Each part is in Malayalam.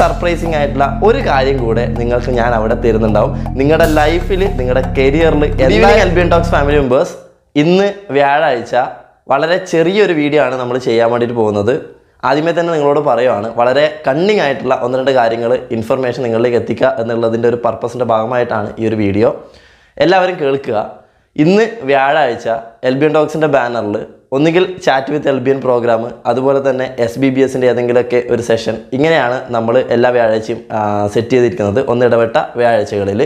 സർപ്രൈസിങ് ആയിട്ടുള്ള ഒരു കാര്യം കൂടെ നിങ്ങൾക്ക് ഞാൻ അവിടെ തരുന്നുണ്ടാവും നിങ്ങളുടെ ലൈഫിൽ നിങ്ങളുടെ കരിയറിൽ എല്ലാ എൽബിയൻ ടോക്സ് ഫാമിലി മെമ്പേഴ്സ് ഇന്ന് വ്യാഴാഴ്ച വളരെ ചെറിയൊരു വീഡിയോ ആണ് നമ്മൾ ചെയ്യാൻ വേണ്ടിയിട്ട് പോകുന്നത് ആദ്യമേ തന്നെ നിങ്ങളോട് പറയുവാണ് വളരെ കണ്ണിങ് ആയിട്ടുള്ള ഒന്ന് രണ്ട് കാര്യങ്ങൾ ഇൻഫർമേഷൻ നിങ്ങളിലേക്ക് എത്തിക്കുക എന്നുള്ളതിൻ്റെ ഒരു പർപ്പസിൻ്റെ ഭാഗമായിട്ടാണ് ഈ ഒരു വീഡിയോ എല്ലാവരും കേൾക്കുക ഇന്ന് വ്യാഴാഴ്ച എൽ ബി എൻ ടോക്സിൻ്റെ ബാനറിൽ ഒന്നുകിൽ chat with L B N program അതുപോലെ തന്നെ എസ് ബി ബി എസിൻ്റെ ഏതെങ്കിലുമൊക്കെ ഒരു സെഷൻ ഇങ്ങനെയാണ് നമ്മൾ എല്ലാ വ്യാഴാഴ്ചയും സെറ്റ് ചെയ്തിരിക്കുന്നത് ഒന്നിടവിട്ട വ്യാഴാഴ്ചകളിൽ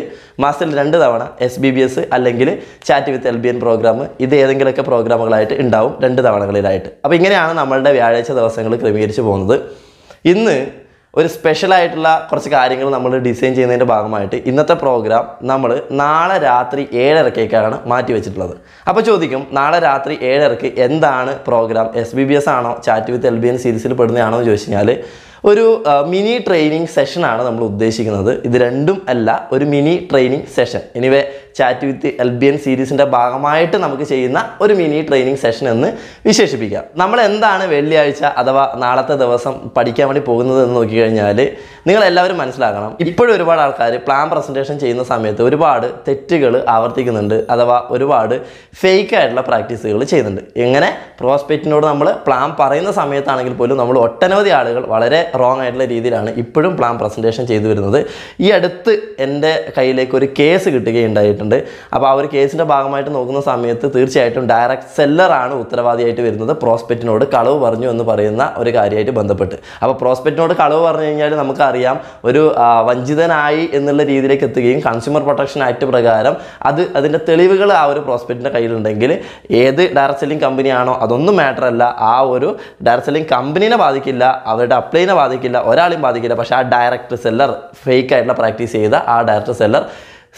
മാസത്തിൽ രണ്ട് തവണ എസ് ബി ബി എസ് അല്ലെങ്കിൽ chat with L B N program ഇത് ഏതെങ്കിലുമൊക്കെ പ്രോഗ്രാമുകളായിട്ട് ഉണ്ടാവും രണ്ട് തവണകളിലായിട്ട് അപ്പോൾ ഇങ്ങനെയാണ് നമ്മളുടെ വ്യാഴാഴ്ച ദിവസങ്ങൾ ക്രമീകരിച്ച് പോകുന്നത് ഇന്ന് ഒരു സ്പെഷ്യലായിട്ടുള്ള കുറച്ച് കാര്യങ്ങൾ നമ്മൾ ഡിസൈൻ ചെയ്യുന്നതിൻ്റെ ഭാഗമായിട്ട് ഇന്നത്തെ പ്രോഗ്രാം നമ്മൾ നാളെ രാത്രി ഏഴരക്കേക്കാണ് മാറ്റി വെച്ചിട്ടുള്ളത് അപ്പോൾ ചോദിക്കും നാളെ രാത്രി ഏഴരക്ക് എന്താണ് program S B B S ആണോ chat with L B N സീരീസിൽ പെടുന്നതാണോ എന്ന് ചോദിച്ചു കഴിഞ്ഞാൽ ഒരു മിനി ട്രെയിനിങ് സെഷനാണ് നമ്മൾ ഉദ്ദേശിക്കുന്നത് ഇത് രണ്ടും അല്ല ഒരു mini training session anyway chat with LBN സീരീസിൻ്റെ ഭാഗമായിട്ട് നമുക്ക് ചെയ്യുന്ന ഒരു മിനി ട്രെയിനിങ് സെഷൻ എന്ന് വിശേഷിപ്പിക്കാം നമ്മൾ എന്താണ് വെള്ളിയാഴ്ച അഥവാ നാളത്തെ ദിവസം പഠിക്കാൻ വേണ്ടി പോകുന്നത് എന്ന് നോക്കിക്കഴിഞ്ഞാൽ നിങ്ങളെല്ലാവരും മനസ്സിലാക്കണം ഇപ്പോഴും ഒരുപാട് ആൾക്കാർ പ്ലാൻ പ്രസൻറ്റേഷൻ ചെയ്യുന്ന സമയത്ത് ഒരുപാട് തെറ്റുകൾ ആവർത്തിക്കുന്നുണ്ട് അഥവാ ഒരുപാട് ഫേക്ക് ആയിട്ടുള്ള പ്രാക്ടീസുകൾ ചെയ്യുന്നുണ്ട് എങ്ങനെ പ്രോസ്പെക്റ്റിനോട് നമ്മൾ പ്ലാൻ പറയുന്ന സമയത്താണെങ്കിൽ പോലും നമ്മൾ ഒട്ടനവധി ആളുകൾ വളരെ റോങ് ആയിട്ടുള്ള രീതിയിലാണ് ഇപ്പോഴും പ്ലാൻ പ്രസൻറ്റേഷൻ ചെയ്തു വരുന്നത് ഈ അടുത്ത് എൻ്റെ കയ്യിലേക്ക് ഒരു കേസ് കിട്ടുകയുണ്ടായിട്ടുണ്ട് പറഞ്ഞിട്ടുണ്ട് അപ്പോൾ ആ ഒരു കേസിൻ്റെ ഭാഗമായിട്ട് നോക്കുന്ന സമയത്ത് തീർച്ചയായിട്ടും ഡയറക്റ്റ് സെല്ലറാണ് ഉത്തരവാദിയായിട്ട് വരുന്നത് പ്രോസ്പെക്റ്റിനോട് കളവ് പറഞ്ഞു എന്ന് പറയുന്ന ഒരു കാര്യമായിട്ട് ബന്ധപ്പെട്ട് അപ്പോൾ പ്രോസ്പെക്റ്റിനോട് കളവ് പറഞ്ഞു കഴിഞ്ഞാൽ നമുക്കറിയാം ഒരു വഞ്ചിതനായി എന്നുള്ള രീതിയിലേക്ക് എത്തുകയും കൺസ്യൂമർ പ്രൊട്ടക്ഷൻ ആക്ട് പ്രകാരം അത് അതിൻ്റെ തെളിവുകൾ ആ ഒരു പ്രോസ്പെക്റ്റിൻ്റെ കയ്യിലുണ്ടെങ്കിൽ ഏത് ഡയറക്റ്റ് സെല്ലിംഗ് കമ്പനിയാണോ അതൊന്നും മാറ്റർ അല്ല ആ ഒരു ഡയറക്റ്റ് സെല്ലിംഗ് കമ്പനീനെ ബാധിക്കില്ല അവരുടെ അപ്ലൈനെ ബാധിക്കില്ല ഒരാളെയും ബാധിക്കില്ല പക്ഷേ ആ ഡയറക്റ്റ് സെല്ലർ ഫേക്ക് ആയിട്ടുള്ള പ്രാക്ടീസ് ചെയ്ത ആ ഡയറക്റ്റ് സെല്ലർ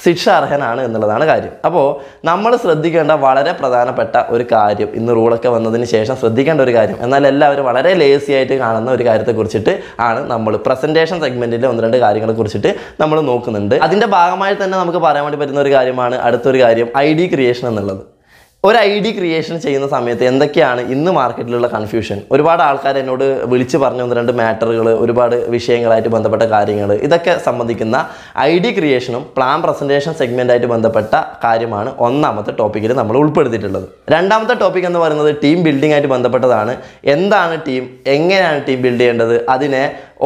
ശിക്ഷ അർഹനാണ് എന്നുള്ളതാണ് കാര്യം അപ്പോൾ നമ്മൾ ശ്രദ്ധിക്കേണ്ട വളരെ പ്രധാനപ്പെട്ട ഒരു കാര്യം ഇന്ന് റൂളൊക്കെ വന്നതിന് ശേഷം ശ്രദ്ധിക്കേണ്ട ഒരു കാര്യം എന്നാൽ എല്ലാവരും വളരെ ലേസി ആയിട്ട് കാണുന്ന ഒരു കാര്യത്തെ കുറിച്ചിട്ട് ആണ് നമ്മൾ പ്രസൻറ്റേഷൻ സെഗ്മെൻറ്റിലെ ഒന്ന് രണ്ട് കാര്യങ്ങളെ കുറിച്ചിട്ട് നമ്മൾ നോക്കുന്നുണ്ട് അതിൻ്റെ ഭാഗമായി തന്നെ നമുക്ക് പറയാൻ വേണ്ടി പറ്റുന്ന ഒരു കാര്യമാണ് അടുത്തൊരു കാര്യം ഐ ഡി ക്രിയേഷൻ എന്നുള്ളത് ഒരു ഐ ഡി ക്രിയേഷൻ ചെയ്യുന്ന സമയത്ത് എന്തൊക്കെയാണ് ഇന്ന് മാർക്കറ്റിലുള്ള കൺഫ്യൂഷൻ ഒരുപാട് ആൾക്കാർ എന്നോട് വിളിച്ച് പറഞ്ഞു ഒന്ന് രണ്ട് മാറ്ററുകൾ ഒരുപാട് വിഷയങ്ങളായിട്ട് ബന്ധപ്പെട്ട കാര്യങ്ങൾ ഇതൊക്കെ സംബന്ധിക്കുന്ന ഐ ഡി ക്രിയേഷനും പ്ലാൻ പ്രസൻറ്റേഷൻ സെഗ്മെൻറ്റായിട്ട് ബന്ധപ്പെട്ട കാര്യമാണ് ഒന്നാമത്തെ ടോപ്പിക്കിൽ നമ്മൾ ഉൾപ്പെടുത്തിയിട്ടുള്ളത് രണ്ടാമത്തെ ടോപ്പിക് എന്ന് പറയുന്നത് ടീം ബിൽഡിംഗ് ആയിട്ട് ബന്ധപ്പെട്ടതാണ് എന്താണ് ടീം എങ്ങനെയാണ് ടീം ബിൽഡ് ചെയ്യേണ്ടത് അതിനെ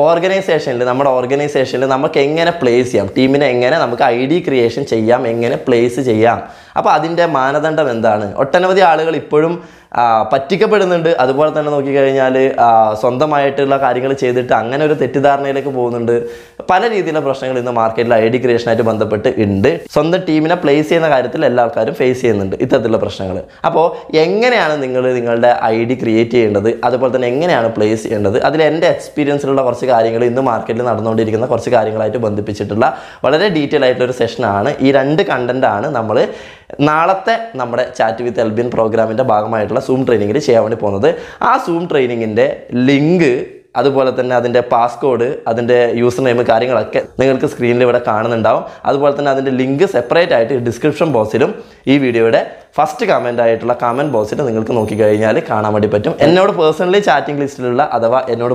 ഓർഗനൈസേഷനിൽ നമ്മുടെ ഓർഗനൈസേഷനിൽ നമുക്ക് എങ്ങനെ പ്ലേസ് ചെയ്യാം ടീമിനെ എങ്ങനെ നമുക്ക് ഐ ഡി ക്രിയേഷൻ ചെയ്യാം എങ്ങനെ പ്ലേസ് ചെയ്യാം അപ്പോൾ അതിൻ്റെ മാനദണ്ഡം എന്താണ് ഒട്ടനവധി ആളുകൾ ഇപ്പോഴും പറ്റിക്കപ്പെടുന്നുണ്ട് അതുപോലെ തന്നെ നോക്കിക്കഴിഞ്ഞാൽ സ്വന്തമായിട്ടുള്ള കാര്യങ്ങൾ ചെയ്തിട്ട് അങ്ങനെ ഒരു തെറ്റിദ്ധാരണയിലേക്ക് പോകുന്നുണ്ട് പല രീതിയിലുള്ള പ്രശ്നങ്ങൾ ഇന്ന് മാർക്കറ്റിൽ ഐ ഡി ക്രിയേഷനായിട്ട് ബന്ധപ്പെട്ട് ഉണ്ട് സ്വന്തം ടീമിനെ പ്ലേസ് ചെയ്യുന്ന കാര്യത്തിൽ എല്ലാ ആൾക്കാരും ഫേസ് ചെയ്യുന്നുണ്ട് ഇത്തരത്തിലുള്ള പ്രശ്നങ്ങൾ അപ്പോൾ എങ്ങനെയാണ് നിങ്ങൾ നിങ്ങളുടെ ഐ ഡി ക്രിയേറ്റ് ചെയ്യേണ്ടത് അതുപോലെ തന്നെ എങ്ങനെയാണ് പ്ലേസ് ചെയ്യേണ്ടത് അതിൽ എൻ്റെ എക്സ്പീരിയൻസിലുള്ള കുറച്ച് കാര്യങ്ങൾ ഇന്ന് മാർക്കറ്റിൽ നടന്നുകൊണ്ടിരിക്കുന്ന കുറച്ച് കാര്യങ്ങളായിട്ട് ബന്ധിപ്പിച്ചിട്ടുള്ള വളരെ ഡീറ്റെയിൽ ആയിട്ടുള്ള ഒരു സെഷനാണ് ഈ രണ്ട് കണ്ടൻറ്റാണ് നമ്മൾ നാളത്തെ നമ്മുടെ ചാറ്റ് വിത്ത് എൽബിൻ പ്രോഗ്രാമിൻ്റെ ഭാഗമായിട്ടുള്ള സൂം ട്രെയിനിങ്ങിൽ ചെയ്യാൻ വേണ്ടി പോകുന്നത് ആ സൂം ട്രെയിനിങ്ങിൻ്റെ ലിങ്ക് അതുപോലെ തന്നെ അതിൻ്റെ പാസ്കോഡ് അതിൻ്റെ യൂസർ നെയിം കാര്യങ്ങളൊക്കെ നിങ്ങൾക്ക് സ്ക്രീനിൽ ഇവിടെ കാണുന്നുണ്ടാവും അതുപോലെ തന്നെ അതിൻ്റെ ലിങ്ക് സെപ്പറേറ്റ് ആയിട്ട് ഡിസ്ക്രിപ്ഷൻ ബോക്സിലും ഈ വീഡിയോയുടെ ഫസ്റ്റ് കമൻ്റ് ആയിട്ടുള്ള കമൻറ്റ് ബോക്സിൽ നിങ്ങൾക്ക് നോക്കിക്കഴിഞ്ഞാൽ കാണാൻ വേണ്ടി പറ്റും എന്നോട് പേഴ്സണലി ചാറ്റിംഗ് ലിസ്റ്റിലുള്ള അഥവാ എന്നോട്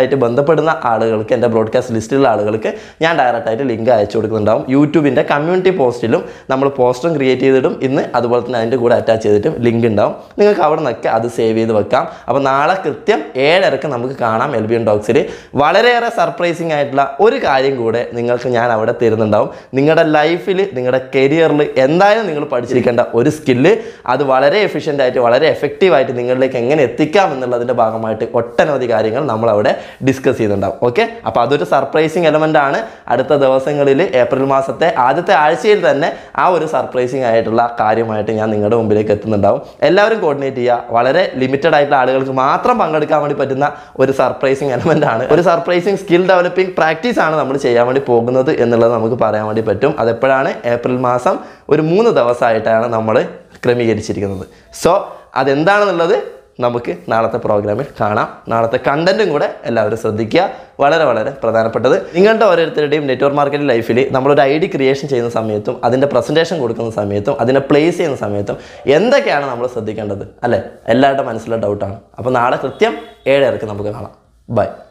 ആയിട്ട് ബന്ധപ്പെടുന്ന ആളുകൾക്ക് എൻ്റെ ബ്രോഡ്കാസ്റ്റ് ലിസ്റ്റിലുള്ള ആളുകൾക്ക് ഞാൻ ഡയറക്റ്റായിട്ട് ലിങ്ക് അയച്ചു കൊടുക്കുന്നുണ്ടാവും യൂട്യൂബിൻ്റെ കമ്മ്യൂണിറ്റി പോസ്റ്റിലും നമ്മൾ പോസ്റ്ററും ക്രിയേറ്റ് ചെയ്തിടും ഇന്ന് അതുപോലെ തന്നെ അതിൻ്റെ കൂടെ അറ്റാച്ച് ചെയ്തിട്ടും ലിങ്ക് ഉണ്ടാവും നിങ്ങൾക്ക് അവിടെ നിന്നൊക്കെ അത് സേവ് ചെയ്ത് വെക്കാം അപ്പോൾ നാളെ കൃത്യം ഏഴരക്ക് നമുക്ക് കാണാം കാണാം എൽബിയൻ ടോക്സിൽ വളരെയേറെ സർപ്രൈസിങ് ആയിട്ടുള്ള ഒരു കാര്യം കൂടെ നിങ്ങൾക്ക് ഞാൻ അവിടെ തരുന്നുണ്ടാവും നിങ്ങളുടെ ലൈഫിൽ നിങ്ങളുടെ കരിയറിൽ എന്തായാലും നിങ്ങൾ പഠിച്ചിരിക്കേണ്ട ഒരു സ്കില്ല് അത് വളരെ എഫിഷ്യൻ്റ് ആയിട്ട് വളരെ എഫക്റ്റീവായിട്ട് നിങ്ങളിലേക്ക് എങ്ങനെ എത്തിക്കാം എന്നുള്ളതിൻ്റെ ഭാഗമായിട്ട് ഒട്ടനവധി കാര്യങ്ങൾ നമ്മളവിടെ ഡിസ്കസ് ചെയ്യുന്നുണ്ടാവും ഓക്കെ അപ്പോൾ അതൊരു സർപ്രൈസിങ് എലമെൻ്റ് ആണ് അടുത്ത ദിവസങ്ങളിൽ ഏപ്രിൽ മാസത്തെ ആദ്യത്തെ ആഴ്ചയിൽ തന്നെ ആ ഒരു സർപ്രൈസിങ് ആയിട്ടുള്ള കാര്യമായിട്ട് ഞാൻ നിങ്ങളുടെ മുമ്പിലേക്ക് എത്തുന്നുണ്ടാവും എല്ലാവരും കോർഡിനേറ്റ് ചെയ്യുക വളരെ ലിമിറ്റഡ് ആയിട്ടുള്ള ആളുകൾക്ക് മാത്രം പങ്കെടുക്കാൻ വേണ്ടി പറ്റുന്ന ഒരു സർ സർപ്രൈസിങ് എലമെന്റ് ആണ് ഒരു സർപ്രൈസിങ് സ്കിൽ ഡെവലപ്പിംഗ് പ്രാക്ടീസ് ആണ് നമ്മൾ ചെയ്യാൻ വേണ്ടി പോകുന്നത് എന്നുള്ളത് നമുക്ക് പറയാൻ വേണ്ടി പറ്റും അതെപ്പോഴാണ് ഏപ്രിൽ മാസം ഒരു മൂന്ന് ദിവസമായിട്ടാണ് നമ്മൾ ക്രമീകരിച്ചിരിക്കുന്നത് സോ അതെന്താണെന്നുള്ളത് നമുക്ക് നാളത്തെ പ്രോഗ്രാമിൽ കാണാം നാളത്തെ കണ്ടൻറ്റും കൂടെ എല്ലാവരും ശ്രദ്ധിക്കുക വളരെ വളരെ പ്രധാനപ്പെട്ടത് നിങ്ങളുടെ ഓരോരുത്തരുടെയും നെറ്റ്വർക്ക് മാർക്കറ്റ് ലൈഫിൽ നമ്മളൊരു ഐ ഡി ക്രിയേഷൻ ചെയ്യുന്ന സമയത്തും അതിൻ്റെ പ്രസൻറ്റേഷൻ കൊടുക്കുന്ന സമയത്തും അതിനെ പ്ലേസ് ചെയ്യുന്ന സമയത്തും എന്തൊക്കെയാണ് നമ്മൾ ശ്രദ്ധിക്കേണ്ടത് അല്ലേ എല്ലാവരുടെ മനസ്സിലെ ഡൗട്ടാണ് അപ്പോൾ നാളെ കൃത്യം ഏഴരക്ക് നമുക്ക് കാണാം Bye.